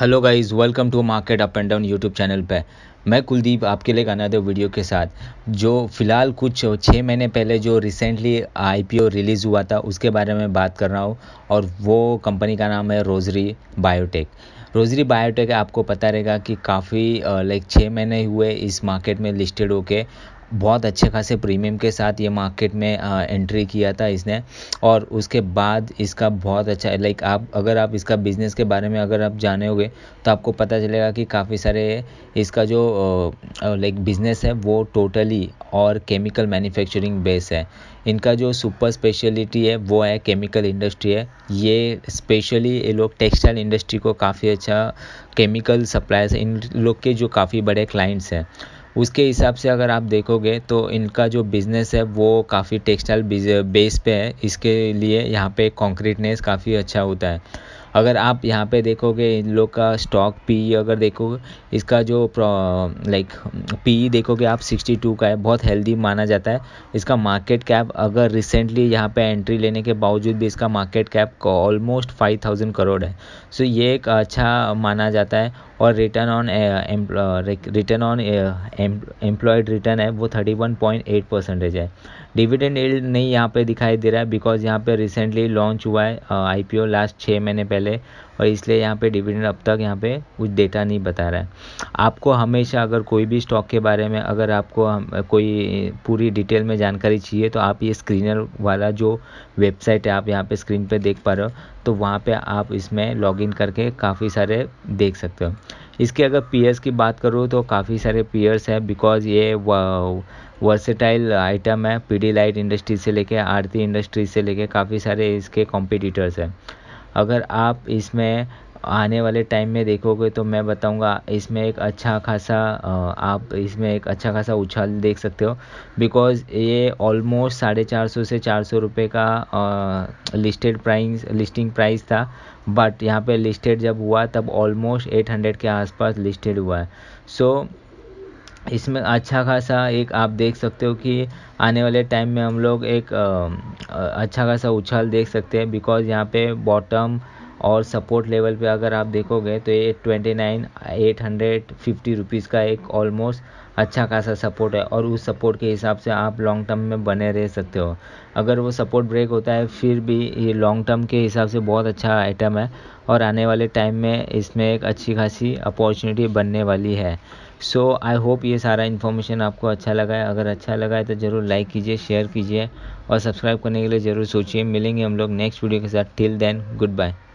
hello guys welcome to Market Up and Down YouTube channel पे मैं कुलदीप आपके लिए दो वीडियो के साथ जो फ़िलहाल कुछ छः महीने पहले जो रिसेंटली आईपीओ रिलीज़ हुआ था उसके बारे में बात कर रहा हूँ और वो कंपनी का नाम है रोजरी बायोटेक रोजरी बायोटेक आपको पता रहेगा कि काफ़ी लाइक छः महीने हुए इस मार्केट में लिस्टेड होके बहुत अच्छे खासे प्रीमियम के साथ ये मार्केट में आ, एंट्री किया था इसने और उसके बाद इसका बहुत अच्छा लाइक आप अगर आप इसका बिज़नेस के बारे में अगर आप जाने होगे तो आपको पता चलेगा कि काफ़ी सारे इसका जो लाइक बिज़नेस है वो टोटली और केमिकल मैन्युफैक्चरिंग बेस है इनका जो सुपर स्पेशलिटी है वो है केमिकल इंडस्ट्री है ये स्पेशली ये लोग टेक्सटाइल इंडस्ट्री को काफ़ी अच्छा केमिकल सप्लायर्स इन लोग के जो काफ़ी बड़े क्लाइंट्स हैं उसके हिसाब से अगर आप देखोगे तो इनका जो बिज़नेस है वो काफ़ी टेक्सटाइल बेस पे है इसके लिए यहाँ पे कॉन्क्रीटनेस काफ़ी अच्छा होता है अगर आप यहाँ पे देखोगे इन लोग का स्टॉक पी अगर देखोगे इसका जो लाइक पी देखोगे आप 62 का है बहुत हेल्दी माना जाता है इसका मार्केट कैप अगर रिसेंटली यहाँ पे एंट्री लेने के बावजूद भी इसका मार्केट कैप ऑलमोस्ट 5000 करोड़ है सो ये एक अच्छा माना जाता है और return on return on employed return है वो thirty one point eight percentage है डिविडेंड एल्ड नहीं यहाँ पे दिखाई दे रहा है बिकॉज यहाँ पे रिसेंटली लॉन्च हुआ है आई पी ओ लास्ट छः महीने पहले और इसलिए यहाँ पे डिविडेंड अब तक यहाँ पे कुछ डेटा नहीं बता रहा है आपको हमेशा अगर कोई भी स्टॉक के बारे में अगर आपको हम uh, कोई पूरी डिटेल में जानकारी चाहिए तो आप ये स्क्रीनर वाला जो वेबसाइट है आप यहाँ पे स्क्रीन पे देख पा रहे हो तो वहाँ पे आप इसमें लॉगिन करके काफ़ी सारे देख सकते हो इसके अगर पीयर्स की बात करूँ तो काफ़ी सारे पीयर्स हैं बिकॉज ये वर्सेटाइल आइटम है पीडी लाइट इंडस्ट्री से लेके आरती इंडस्ट्री से लेके काफ़ी सारे इसके कॉम्पिटिटर्स हैं अगर आप इसमें आने वाले टाइम में देखोगे तो मैं बताऊँगा इसमें एक अच्छा खासा आप इसमें एक अच्छा खासा उछाल देख सकते हो बिकॉज़ ये ऑलमोस्ट साढ़े चार सौ से चार सौ रुपये का लिस्टेड प्राइस लिस्टिंग प्राइस था बट यहाँ पे लिस्टेड जब हुआ तब ऑलमोस्ट एट हंड्रेड के आसपास लिस्टेड हुआ है सो so, इसमें अच्छा खासा एक आप देख सकते हो कि आने वाले टाइम में हम लोग एक अच्छा खासा उछाल देख सकते हैं बिकॉज़ यहाँ पे बॉटम और सपोर्ट लेवल पे अगर आप देखोगे तो ये twenty nine eight hundred fifty rupees का एक ऑलमोस्ट अच्छा खासा सपोर्ट है और उस सपोर्ट के हिसाब से आप लॉन्ग टर्म में बने रह सकते हो अगर वो सपोर्ट ब्रेक होता है फिर भी ये लॉन्ग टर्म के हिसाब से बहुत अच्छा आइटम है और आने वाले टाइम में इसमें एक अच्छी खासी अपॉर्चुनिटी बनने वाली है सो आई होप ये सारा इन्फॉर्मेशन आपको अच्छा लगा है अगर अच्छा लगा है तो ज़रूर लाइक कीजिए शेयर कीजिए और सब्सक्राइब करने के लिए ज़रूर सोचिए मिलेंगे हम लोग नेक्स्ट वीडियो के साथ टिल देन गुड बाय